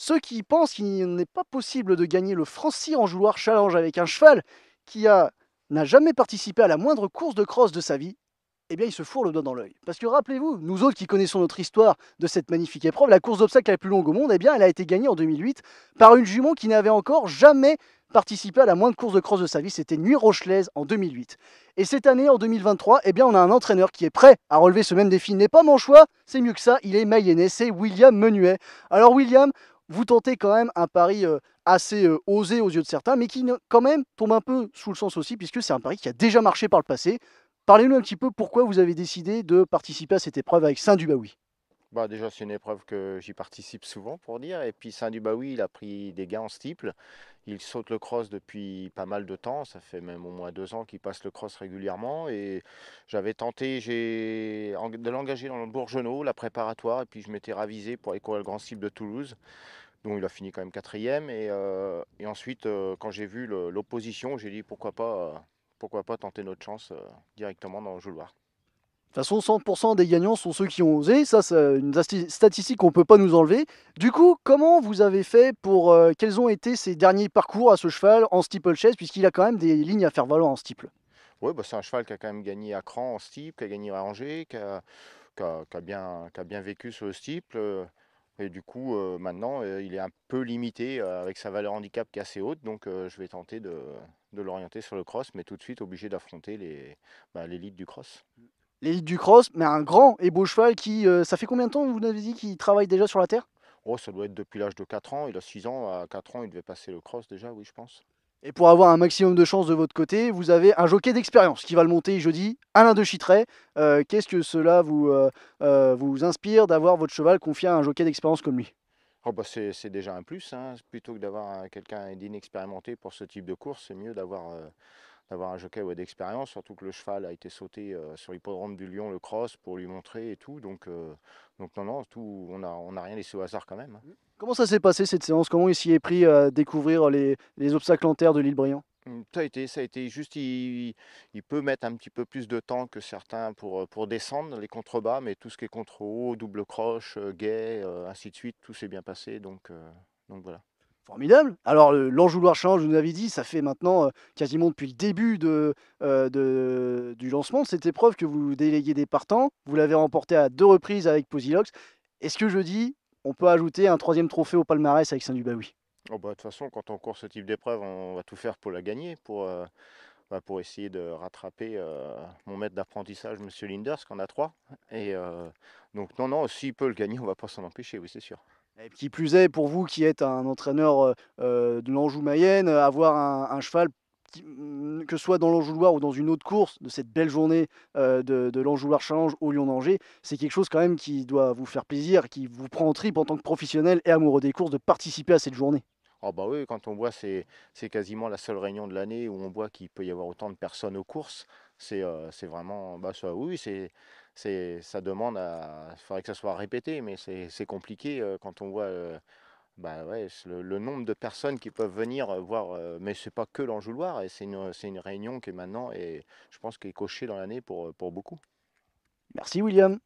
Ceux qui pensent qu'il n'est pas possible de gagner le Francis joueur Challenge avec un cheval qui a n'a jamais participé à la moindre course de crosse de sa vie, eh bien, ils se fourrent le doigt dans l'œil. Parce que rappelez-vous, nous autres qui connaissons notre histoire de cette magnifique épreuve, la course d'obstacle la plus longue au monde, eh bien, elle a été gagnée en 2008 par une jument qui n'avait encore jamais participé à la moindre course de crosse de sa vie. C'était Nuit Rochelaise en 2008. Et cette année, en 2023, eh bien, on a un entraîneur qui est prêt à relever ce même défi. N'est pas mon choix, c'est mieux que ça. Il est mayennais, c'est William Menuet. Alors, William, vous tentez quand même un pari euh, assez euh, osé aux yeux de certains, mais qui quand même tombe un peu sous le sens aussi, puisque c'est un pari qui a déjà marché par le passé. Parlez-nous un petit peu pourquoi vous avez décidé de participer à cette épreuve avec Saint-Dubaoui. Bah, déjà, c'est une épreuve que j'y participe souvent pour dire. Et puis Saint-Dubaoui, il a pris des gains en steeple. Il saute le cross depuis pas mal de temps. Ça fait même au moins deux ans qu'il passe le cross régulièrement. Et j'avais tenté j'ai de l'engager dans le Bourgeonneau, la préparatoire. Et puis je m'étais ravisé pour aller courir le grand steeple de Toulouse. Donc il a fini quand même quatrième. Et, euh, et ensuite, euh, quand j'ai vu l'opposition, j'ai dit pourquoi pas, pourquoi pas tenter notre chance euh, directement dans le Jouloir toute façon, 100% des gagnants sont ceux qui ont osé. Ça, c'est une statistique qu'on ne peut pas nous enlever. Du coup, comment vous avez fait pour. Euh, quels ont été ces derniers parcours à ce cheval en steeple chase, puisqu'il a quand même des lignes à faire valoir en steeple Oui, bah, c'est un cheval qui a quand même gagné à Cran en steeple, qui a gagné à Angers, qui a, bien, vécu sur le steeple. Euh, et du coup, euh, maintenant, il est un peu limité avec sa valeur handicap qui est assez haute. Donc, je vais tenter de, l'orienter sur le cross, mais tout de suite obligé d'affronter bah, l'élite du cross l'élite du cross, mais un grand et beau cheval qui, euh, ça fait combien de temps, vous avez dit, qu'il travaille déjà sur la terre Oh, ça doit être depuis l'âge de 4 ans. Il a 6 ans, à 4 ans, il devait passer le cross déjà, oui, je pense. Et pour avoir un maximum de chance de votre côté, vous avez un jockey d'expérience qui va le monter jeudi, Alain de Chitré. Euh, qu'est-ce que cela vous, euh, vous inspire d'avoir votre cheval confié à un jockey d'expérience comme lui oh, bah, c'est déjà un plus, hein. plutôt que d'avoir quelqu'un d'inexpérimenté pour ce type de course, c'est mieux d'avoir d'avoir un jockey ou d'expérience, surtout que le cheval a été sauté euh, sur l'hippodrome du Lyon, le cross, pour lui montrer et tout. Donc, euh, donc non, non, tout, on n'a on a rien laissé au hasard quand même. Hein. Mmh. Comment ça s'est passé cette séance Comment il s'y est pris euh, à découvrir les, obstacles en terre de l'île Briand mmh, ça a été, ça a été juste, il, peut mettre un petit peu plus de temps que certains pour, pour descendre les contrebas, mais tout ce qui est contre-haut, double croche, guet, ainsi de suite, tout s'est bien passé. Donc, donc voilà. Formidable. Alors, l'enjouloir change, vous nous avez dit, ça fait maintenant euh, quasiment depuis le début euh, du lancement cette épreuve que vous déléguez des partants. Vous l'avez remportée à deux reprises avec Posilox. Est-ce que je dis, on peut ajouter un troisième trophée au palmarès avec Saint-Dubaoui oh bah, De toute façon, quand on court ce type d'épreuve, on va tout faire pour la gagner, pour, euh, bah, pour essayer de rattraper mon maître d'apprentissage, M. Linders, qu'on a trois. Et donc, non, non, s'il peut le gagner, on ne va pas s'en empêcher, oui, c'est sûr qui plus est, pour vous qui êtes un entraîneur euh, euh, de l'Anjou Mayenne, euh, avoir un, cheval mm, que ce soit dans l'Anjou-Loire ou dans une autre course de cette belle journée de, l'Anjou-Loire Challenge au lyon d'Angers, c'est quelque chose quand même qui doit vous faire plaisir, qui vous prend en trip en tant que professionnel et amoureux des courses de participer à cette journée. oh bah oui, quand on voit, c'est quasiment la seule réunion de l'année où on voit qu'il peut y avoir autant de personnes aux courses. C'est vraiment, bah ça, oui, c'est ça demande à. Il faudrait que ça soit répété, mais c'est compliqué quand on voit bah le, nombre de personnes qui peuvent venir voir. Mais mais c'est pas que l'Anjouloir, et c'est une, réunion qui est maintenant, et je pense, qui est cochée dans l'année pour beaucoup. Merci William.